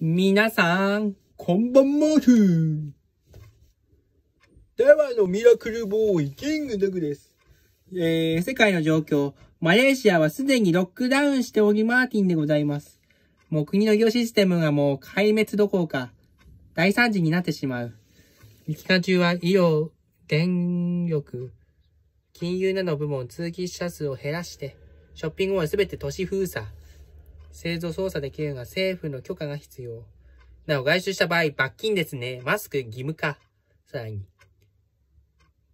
皆さん、こんばんもふではのミラクルボーイ、キングドグです。えー、世界の状況。マレーシアはすでにロックダウンしておりマーティンでございます。もう国の医療システムがもう壊滅どころか、大惨事になってしまう。期間中は医療、電力、金融など部門通勤者数を減らして、ショッピングモールすべて都市封鎖。製造操作できるのは政府の許可が必要。なお、外出した場合、罰金ですね。マスク義務化。さらに。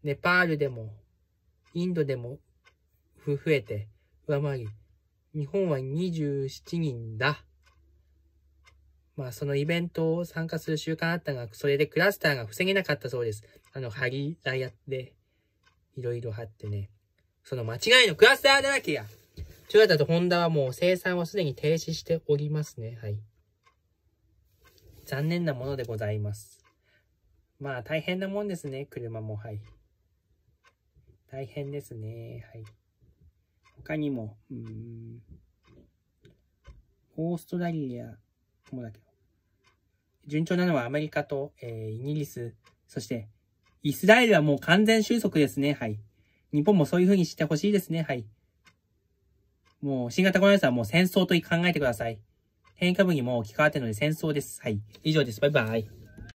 ネパールでも、インドでも、増えて、上回り、日本は27人だ。まあ、そのイベントを参加する習慣あったが、それでクラスターが防げなかったそうです。あの、張り台やって、いろいろ貼ってね。その間違いのクラスターだらけやトヨタとホンダはもう生産はすでに停止しておりますね。はい。残念なものでございます。まあ大変なもんですね、車も。はい。大変ですね。はい。他にも、うん。オーストラリアもだけど。順調なのはアメリカと、えー、イギリス、そしてイスラエルはもう完全収束ですね。はい。日本もそういう風にしてほしいですね。はい。もう新型コロナウイルスはもう戦争と考えてください。変異株にも置き換わってるので戦争です。はい。以上です。バイバイ。